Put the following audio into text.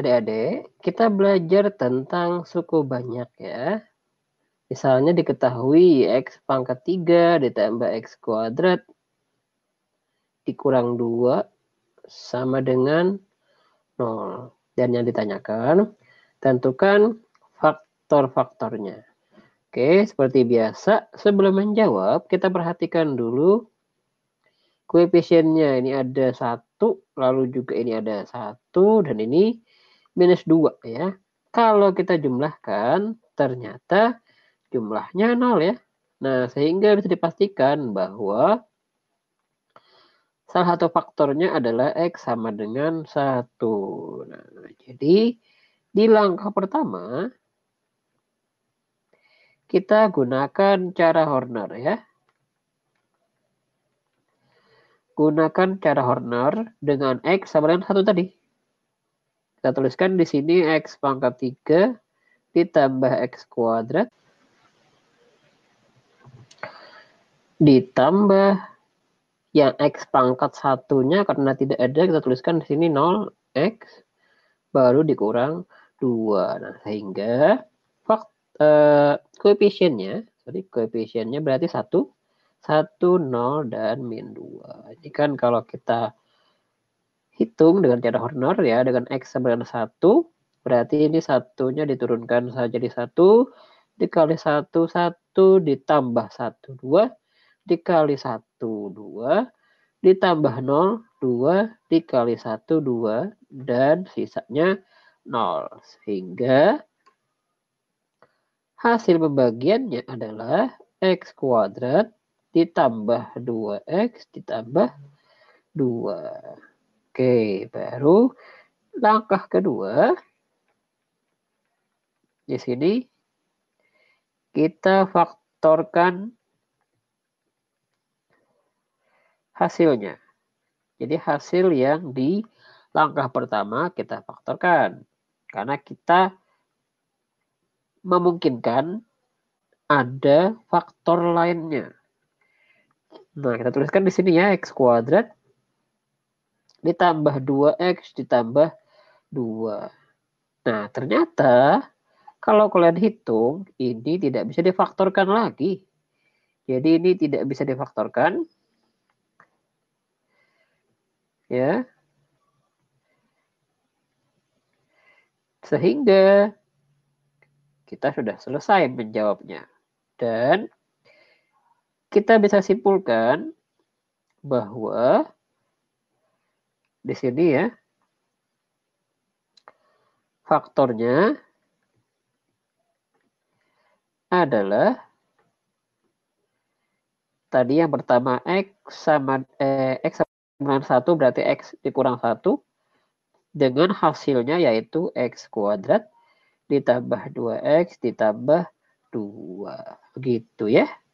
Adik-adik, kita belajar tentang suku banyak ya. Misalnya diketahui X pangkat 3 ditambah X kuadrat dikurang 2 sama dengan 0. Dan yang ditanyakan, tentukan faktor-faktornya. Oke, seperti biasa, sebelum menjawab, kita perhatikan dulu koefisiennya. Ini ada satu, lalu juga ini ada satu, dan ini minus 2 ya. Kalau kita jumlahkan, ternyata jumlahnya 0 ya. Nah, sehingga bisa dipastikan bahwa salah satu faktornya adalah X sama dengan 1. Nah, jadi di langkah pertama, kita gunakan cara Horner ya. Gunakan cara Horner dengan X sama dengan 1 tadi. Kita tuliskan di sini X pangkat 3 ditambah X kuadrat ditambah yang X pangkat satunya karena tidak ada kita tuliskan di sini 0X baru dikurang 2. Nah, sehingga eh, koefisiennya, sorry, koefisiennya berarti 1, 1, 0, dan min 2. Ini kan kalau kita hitung dengan cara honor ya dengan x sama dengan satu berarti ini satunya diturunkan saja di satu dikali satu satu ditambah satu dua dikali satu dua ditambah nol dua dikali satu dua dan sisanya nol sehingga hasil pembagiannya adalah x kuadrat ditambah dua x ditambah dua Oke, baru langkah kedua. Di sini kita faktorkan hasilnya. Jadi hasil yang di langkah pertama kita faktorkan. Karena kita memungkinkan ada faktor lainnya. Nah, kita tuliskan di sini ya, X kuadrat ditambah 2x ditambah 2. Nah, ternyata kalau kalian hitung, ini tidak bisa difaktorkan lagi. Jadi ini tidak bisa difaktorkan. Ya. Sehingga kita sudah selesai menjawabnya. Dan kita bisa simpulkan bahwa di sini ya. Faktornya adalah tadi yang pertama x sama eh, x sama 1 berarti x dikurang 1 dengan hasilnya yaitu x kuadrat ditambah 2x ditambah 2. Begitu ya.